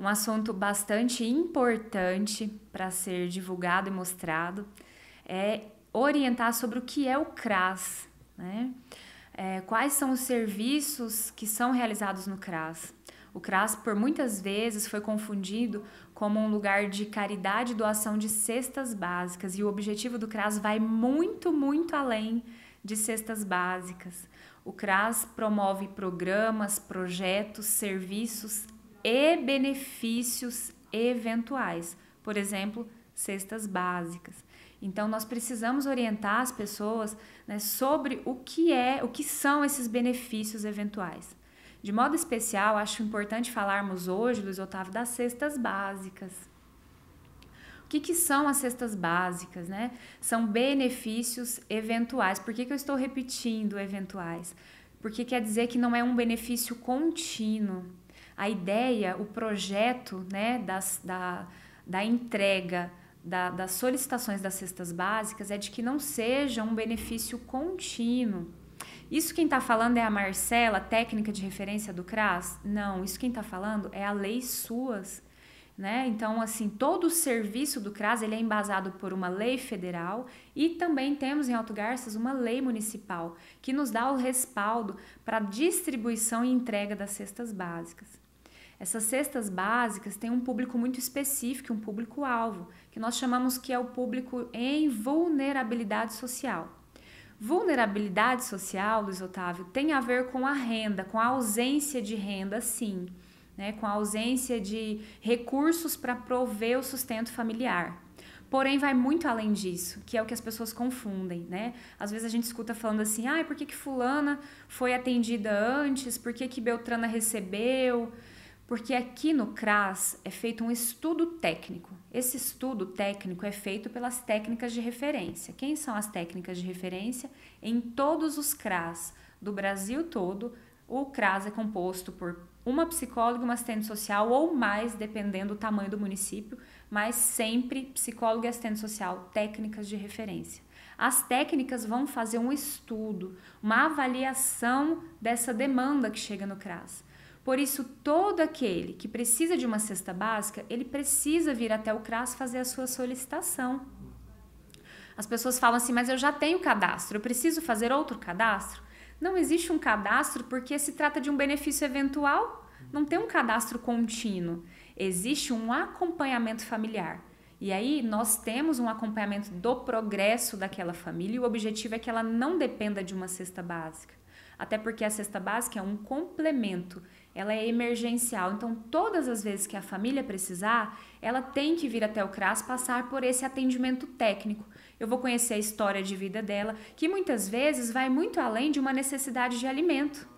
um assunto bastante importante para ser divulgado e mostrado é orientar sobre o que é o CRAS, né? É, quais são os serviços que são realizados no CRAS. O CRAS, por muitas vezes, foi confundido como um lugar de caridade e doação de cestas básicas, e o objetivo do CRAS vai muito, muito além de cestas básicas. O CRAS promove programas, projetos, serviços e benefícios eventuais, por exemplo, cestas básicas. Então nós precisamos orientar as pessoas né, sobre o que é, o que são esses benefícios eventuais. De modo especial, acho importante falarmos hoje, Luiz Otávio, das cestas básicas. O que, que são as cestas básicas, né? São benefícios eventuais. Por que, que eu estou repetindo eventuais? Porque quer dizer que não é um benefício contínuo a ideia, o projeto né, das, da, da entrega da, das solicitações das cestas básicas é de que não seja um benefício contínuo. Isso quem está falando é a Marcela, técnica de referência do CRAS? Não, isso quem está falando é a lei SUAS. Né? Então, assim, todo o serviço do CRAS ele é embasado por uma lei federal e também temos em Alto Garças uma lei municipal que nos dá o respaldo para a distribuição e entrega das cestas básicas. Essas cestas básicas têm um público muito específico, um público-alvo, que nós chamamos que é o público em vulnerabilidade social. Vulnerabilidade social, Luiz Otávio, tem a ver com a renda, com a ausência de renda, sim, né? com a ausência de recursos para prover o sustento familiar. Porém, vai muito além disso, que é o que as pessoas confundem, né? Às vezes a gente escuta falando assim, ai, ah, por que, que fulana foi atendida antes? Por que, que Beltrana recebeu? Porque aqui no CRAS é feito um estudo técnico. Esse estudo técnico é feito pelas técnicas de referência. Quem são as técnicas de referência? Em todos os CRAS do Brasil todo, o CRAS é composto por uma psicóloga, uma assistente social ou mais, dependendo do tamanho do município, mas sempre psicóloga e assistente social, técnicas de referência. As técnicas vão fazer um estudo, uma avaliação dessa demanda que chega no CRAS. Por isso, todo aquele que precisa de uma cesta básica, ele precisa vir até o CRAS fazer a sua solicitação. As pessoas falam assim, mas eu já tenho cadastro, eu preciso fazer outro cadastro? Não existe um cadastro porque se trata de um benefício eventual, não tem um cadastro contínuo. Existe um acompanhamento familiar. E aí nós temos um acompanhamento do progresso daquela família e o objetivo é que ela não dependa de uma cesta básica. Até porque a cesta básica é um complemento ela é emergencial. Então, todas as vezes que a família precisar, ela tem que vir até o CRAS passar por esse atendimento técnico. Eu vou conhecer a história de vida dela, que muitas vezes vai muito além de uma necessidade de alimento.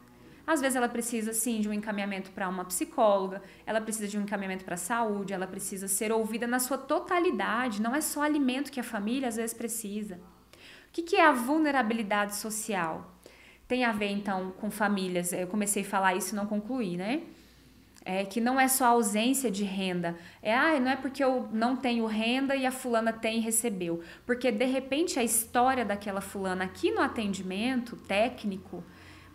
Às vezes ela precisa sim de um encaminhamento para uma psicóloga, ela precisa de um encaminhamento para a saúde, ela precisa ser ouvida na sua totalidade, não é só alimento que a família às vezes precisa. O que, que é a vulnerabilidade social? tem a ver então com famílias. Eu comecei a falar isso e não concluí, né? É que não é só ausência de renda. É, ah, não é porque eu não tenho renda e a fulana tem e recebeu. Porque de repente a história daquela fulana aqui no atendimento técnico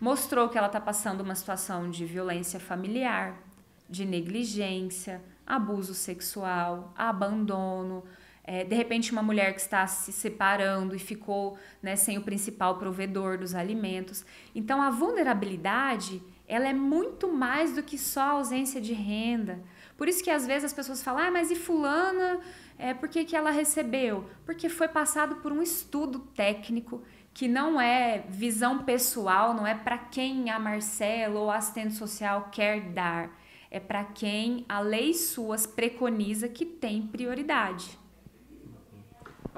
mostrou que ela está passando uma situação de violência familiar, de negligência, abuso sexual, abandono. É, de repente, uma mulher que está se separando e ficou né, sem o principal provedor dos alimentos. Então, a vulnerabilidade ela é muito mais do que só ausência de renda. Por isso que às vezes as pessoas falam, ah, mas e fulana, é, por que, que ela recebeu? Porque foi passado por um estudo técnico que não é visão pessoal, não é para quem a Marcela ou a assistente social quer dar, é para quem a lei suas preconiza que tem prioridade.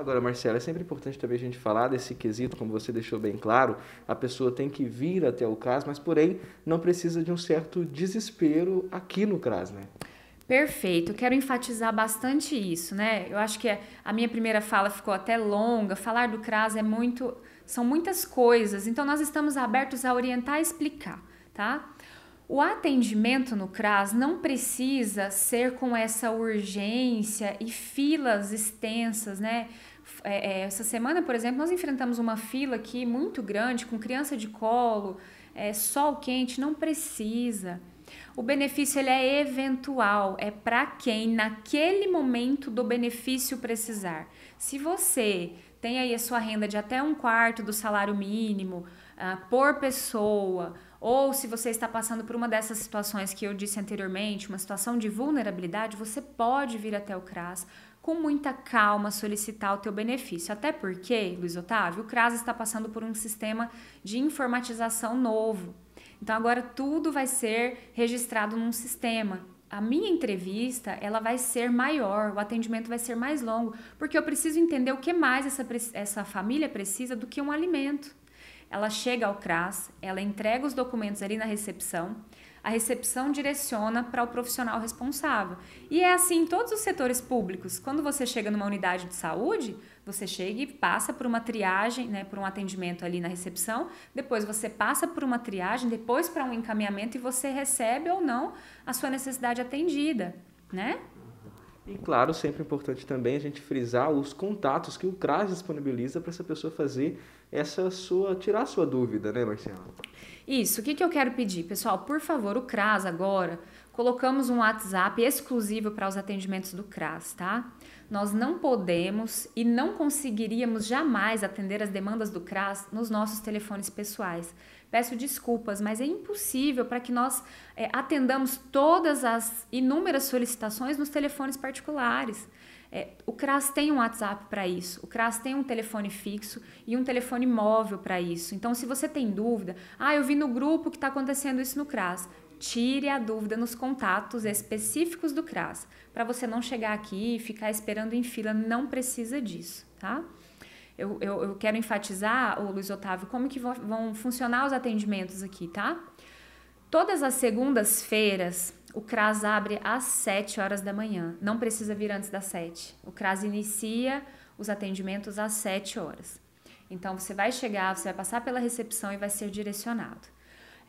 Agora, Marcelo, é sempre importante também a gente falar desse quesito, como você deixou bem claro, a pessoa tem que vir até o CRAS, mas porém não precisa de um certo desespero aqui no CRAS, né? Perfeito, quero enfatizar bastante isso, né? Eu acho que é, a minha primeira fala ficou até longa. Falar do CRAS é muito, são muitas coisas, então nós estamos abertos a orientar e explicar, tá? O atendimento no CRAS não precisa ser com essa urgência e filas extensas, né? É, é, essa semana, por exemplo, nós enfrentamos uma fila aqui muito grande, com criança de colo, é, sol quente, não precisa. O benefício ele é eventual, é para quem naquele momento do benefício precisar. Se você tem aí a sua renda de até um quarto do salário mínimo ah, por pessoa, ou se você está passando por uma dessas situações que eu disse anteriormente, uma situação de vulnerabilidade, você pode vir até o CRAS com muita calma solicitar o teu benefício. Até porque, Luiz Otávio, o CRAS está passando por um sistema de informatização novo. Então agora tudo vai ser registrado num sistema. A minha entrevista, ela vai ser maior, o atendimento vai ser mais longo, porque eu preciso entender o que mais essa, essa família precisa do que um alimento ela chega ao CRAS, ela entrega os documentos ali na recepção, a recepção direciona para o profissional responsável. E é assim em todos os setores públicos. Quando você chega numa unidade de saúde, você chega e passa por uma triagem, né, por um atendimento ali na recepção, depois você passa por uma triagem, depois para um encaminhamento e você recebe ou não a sua necessidade atendida, né? E claro, sempre importante também a gente frisar os contatos que o CRAS disponibiliza para essa pessoa fazer essa sua tirar a sua dúvida, né, Marcela? Isso. O que, que eu quero pedir, pessoal? Por favor, o CRAS agora colocamos um WhatsApp exclusivo para os atendimentos do CRAS, tá? Nós não podemos e não conseguiríamos jamais atender as demandas do CRAS nos nossos telefones pessoais. Peço desculpas, mas é impossível para que nós é, atendamos todas as inúmeras solicitações nos telefones particulares. É, o CRAS tem um WhatsApp para isso, o CRAS tem um telefone fixo e um telefone móvel para isso. Então, se você tem dúvida, ah, eu vi no grupo que está acontecendo isso no CRAS tire a dúvida nos contatos específicos do CRAS, para você não chegar aqui e ficar esperando em fila, não precisa disso, tá? Eu, eu, eu quero enfatizar, o Luiz Otávio, como que vão, vão funcionar os atendimentos aqui, tá? Todas as segundas-feiras, o CRAS abre às 7 horas da manhã. Não precisa vir antes das 7. O CRAS inicia os atendimentos às 7 horas. Então, você vai chegar, você vai passar pela recepção e vai ser direcionado.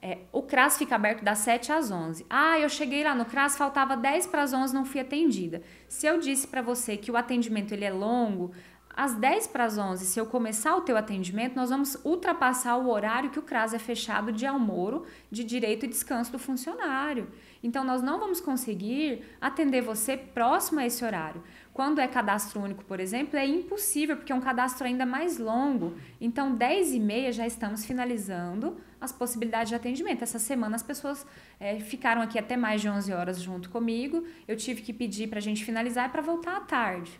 É, o CRAS fica aberto das 7 às 11. Ah, eu cheguei lá no CRAS, faltava 10 para as 11, não fui atendida. Se eu disse para você que o atendimento ele é longo, às 10 para as 11, se eu começar o teu atendimento, nós vamos ultrapassar o horário que o CRAS é fechado de almoro, de direito e descanso do funcionário. Então, nós não vamos conseguir atender você próximo a esse horário. Quando é cadastro único, por exemplo, é impossível, porque é um cadastro ainda mais longo. Então, 10 e meia já estamos finalizando as possibilidades de atendimento. Essa semana as pessoas é, ficaram aqui até mais de 11 horas junto comigo. Eu tive que pedir para a gente finalizar para voltar à tarde.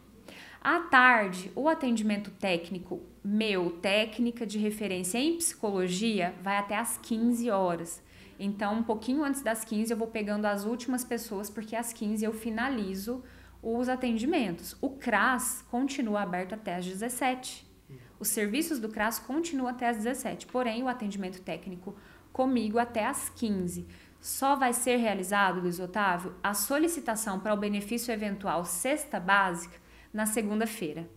À tarde, o atendimento técnico meu, técnica de referência em psicologia, vai até às 15 horas. Então, um pouquinho antes das 15, eu vou pegando as últimas pessoas, porque às 15 eu finalizo os atendimentos. O CRAS continua aberto até às 17. Os serviços do CRAS continuam até às 17, porém o atendimento técnico comigo até às 15. Só vai ser realizado, Luiz Otávio, a solicitação para o benefício eventual cesta básica na segunda-feira.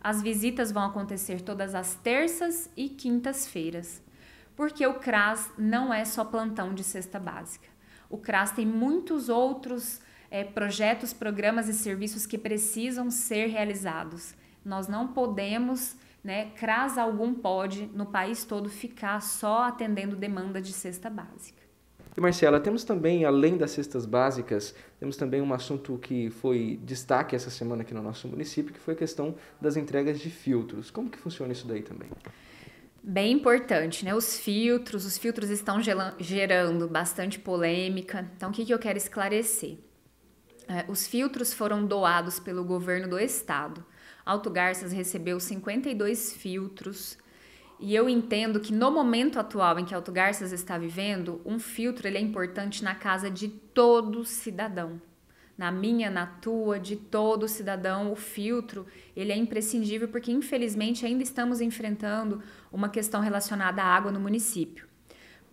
As visitas vão acontecer todas as terças e quintas-feiras, porque o CRAS não é só plantão de cesta básica. O CRAS tem muitos outros é, projetos, programas e serviços que precisam ser realizados. Nós não podemos, né, CRAS algum pode, no país todo, ficar só atendendo demanda de cesta básica. E Marcela, temos também, além das cestas básicas, temos também um assunto que foi destaque essa semana aqui no nosso município, que foi a questão das entregas de filtros. Como que funciona isso daí também? Bem importante, né? Os filtros, os filtros estão gerando bastante polêmica. Então, o que, que eu quero esclarecer? É, os filtros foram doados pelo governo do estado. Alto Garças recebeu 52 filtros. E eu entendo que no momento atual em que Alto Garças está vivendo, um filtro ele é importante na casa de todo cidadão. Na minha, na tua, de todo cidadão, o filtro ele é imprescindível porque infelizmente ainda estamos enfrentando uma questão relacionada à água no município.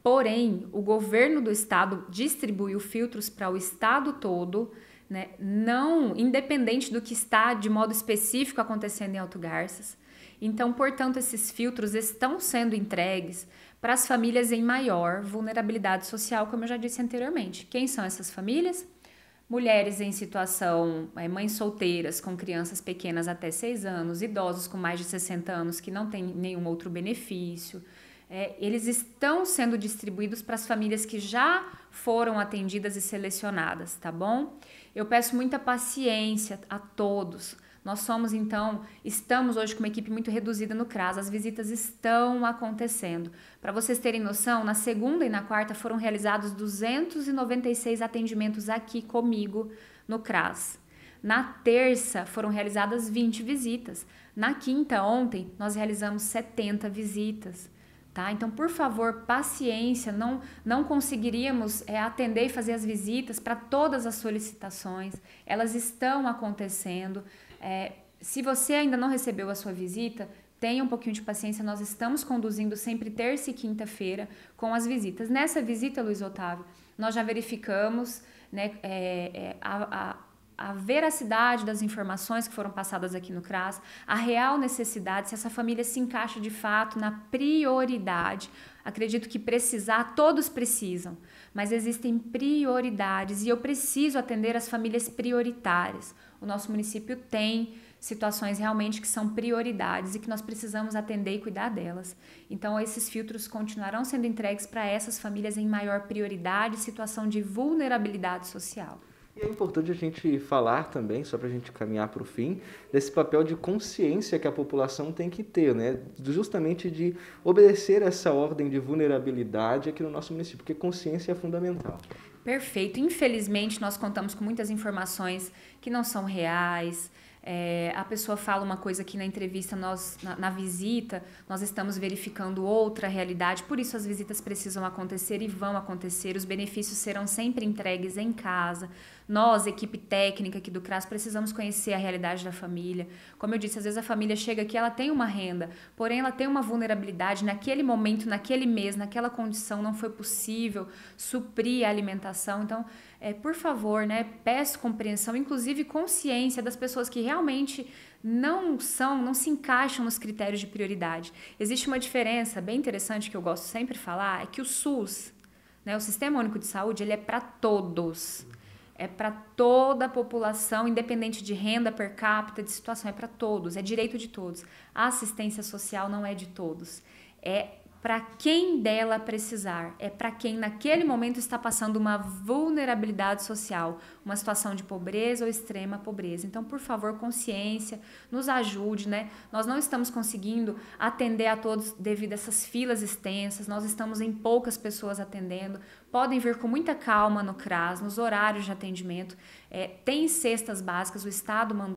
Porém, o governo do estado distribuiu filtros para o estado todo né? não independente do que está de modo específico acontecendo em Alto Garças. Então, portanto, esses filtros estão sendo entregues para as famílias em maior vulnerabilidade social, como eu já disse anteriormente. Quem são essas famílias? Mulheres em situação, é, mães solteiras com crianças pequenas até 6 anos, idosos com mais de 60 anos que não têm nenhum outro benefício, é, eles estão sendo distribuídos para as famílias que já foram atendidas e selecionadas, tá bom? Eu peço muita paciência a todos. Nós somos então, estamos hoje com uma equipe muito reduzida no CRAS, as visitas estão acontecendo. Para vocês terem noção, na segunda e na quarta foram realizados 296 atendimentos aqui comigo no CRAS. Na terça foram realizadas 20 visitas. Na quinta, ontem, nós realizamos 70 visitas. Tá? Então, por favor, paciência, não, não conseguiríamos é, atender e fazer as visitas para todas as solicitações, elas estão acontecendo. É, se você ainda não recebeu a sua visita, tenha um pouquinho de paciência, nós estamos conduzindo sempre terça e quinta-feira com as visitas. Nessa visita, Luiz Otávio, nós já verificamos né, é, é a a veracidade das informações que foram passadas aqui no CRAS, a real necessidade, se essa família se encaixa de fato na prioridade. Acredito que precisar, todos precisam, mas existem prioridades e eu preciso atender as famílias prioritárias. O nosso município tem situações realmente que são prioridades e que nós precisamos atender e cuidar delas. Então, esses filtros continuarão sendo entregues para essas famílias em maior prioridade, situação de vulnerabilidade social. E é importante a gente falar também, só para a gente caminhar para o fim, desse papel de consciência que a população tem que ter, né? justamente de obedecer essa ordem de vulnerabilidade aqui no nosso município, porque consciência é fundamental. Perfeito. Infelizmente, nós contamos com muitas informações que não são reais, é, a pessoa fala uma coisa aqui na entrevista, nós, na, na, visita, nós estamos verificando outra realidade, por isso as visitas precisam acontecer e vão acontecer, os benefícios serão sempre entregues em casa. Nós, equipe técnica aqui do CRAS, precisamos conhecer a realidade da família. Como eu disse, às vezes a família chega aqui, ela tem uma renda, porém ela tem uma vulnerabilidade. Naquele momento, naquele mês, naquela condição, não foi possível suprir a alimentação. Então, é, por favor, né, peço compreensão, inclusive consciência das pessoas que realmente não são, não se encaixam nos critérios de prioridade. Existe uma diferença bem interessante que eu gosto sempre de falar, é que o SUS, né, o Sistema Único de Saúde, ele é para todos é para toda a população, independente de renda per capita, de situação, é para todos, é direito de todos. A assistência social não é de todos, é para quem dela precisar, é para quem naquele momento está passando uma vulnerabilidade social, uma situação de pobreza ou extrema pobreza. Então, por favor, consciência, nos ajude, né? Nós não estamos conseguindo atender a todos devido a essas filas extensas, nós estamos em poucas pessoas atendendo. Podem vir com muita calma no CRAS, nos horários de atendimento. É, tem cestas básicas, o Estado mandou